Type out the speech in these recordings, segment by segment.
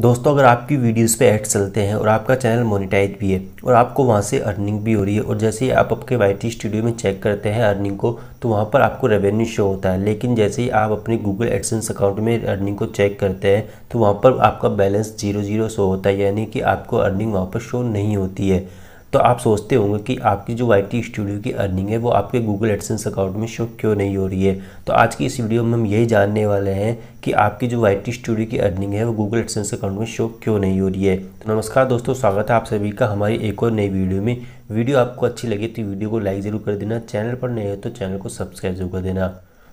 दोस्तों अगर आपकी वीडियोस पे ऐड चलते हैं और आपका चैनल मोनिटाइज भी है और आपको वहाँ से अर्निंग भी हो रही है और जैसे ही आप आपके वाई टी स्टूडियो में चेक करते हैं अर्निंग को तो वहाँ पर आपको रेवेन्यू शो होता है लेकिन जैसे ही आप अपने गूगल एडसेंस अकाउंट में अर्निंग को चेक करते हैं तो वहाँ पर आपका बैलेंस जीरो जीरो शो होता है यानी कि आपको अर्निंग वहाँ पर शो नहीं होती है तो आप सोचते होंगे कि आपकी जो वाई टी स्टूडियो की अर्निंग है वो आपके गूगल एडसेंस अकाउंट में शो क्यों नहीं हो रही है तो आज की इस वीडियो में हम यही जानने वाले हैं कि आपकी जो वाई टी स्टूडियो की अर्निंग है वो गूगल एडसेंस अकाउंट में शो क्यों नहीं हो रही है तो नमस्कार दोस्तों स्वागत है आप सभी का हमारी एक और नई वीडियो में वीडियो आपको अच्छी लगे तो वीडियो को लाइक ज़रूर कर देना चैनल पर नए हो तो चैनल को सब्सक्राइब जरूर कर देना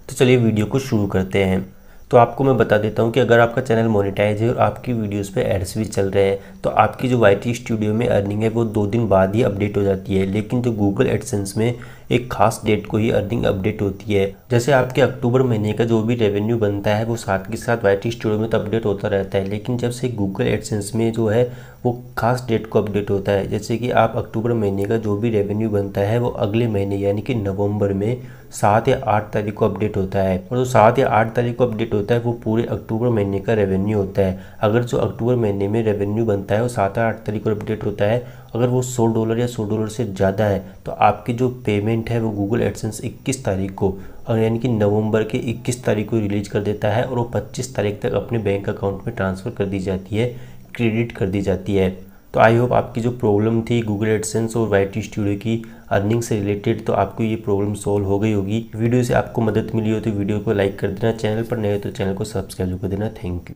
तो चलिए वीडियो को शुरू करते हैं तो आपको मैं बता देता हूँ कि अगर आपका चैनल मोनेटाइज है और आपकी वीडियोस पे एड्स भी चल रहे हैं तो आपकी जो वाई स्टूडियो में अर्निंग है वो दो दिन बाद ही अपडेट हो जाती है लेकिन जो गूगल एडसेंस में एक खास डेट को ही अर्निंग अपडेट होती है जैसे आपके अक्टूबर महीने का जो भी रेवेन्यू बनता है वो साथ के साथ वाई स्टूडियो में तो अपडेट होता रहता है लेकिन जब से गूगल एडसेंस में जो है वो खास डेट को अपडेट होता है जैसे कि आप अक्टूबर महीने का जो भी रेवेन्यू बनता है वो अगले महीने यानी कि नवंबर में सात या आठ तारीख को अपडेट होता है और जो सात या आठ तारीख को अपडेट होता है वो पूरे अक्टूबर महीने का रेवेन्यू होता है अगर जो अक्टूबर महीने में रेवेन्यू बनता है वो सात या आठ तारीख को अपडेट होता है अगर वो सौ डॉलर या सौ डॉलर से ज़्यादा है तो आपकी जो पेमेंट इवेंट है वो गूगल एडसेंस 21 तारीख को और यानी कि नवंबर के 21 तारीख को रिलीज कर देता है और वो 25 तारीख तक अपने बैंक अकाउंट में ट्रांसफ़र कर दी जाती है क्रेडिट कर दी जाती है तो आई होप आपकी जो प्रॉब्लम थी गूगल एडसेंस और वाइट स्टूडियो की अर्निंग से रिलेटेड तो आपको ये प्रॉब्लम सॉल्व हो गई होगी वीडियो से आपको मदद मिली हो तो वीडियो को लाइक कर देना चैनल पर नए हो तो चैनल को सब्सक्राइब कर देना थैंक यू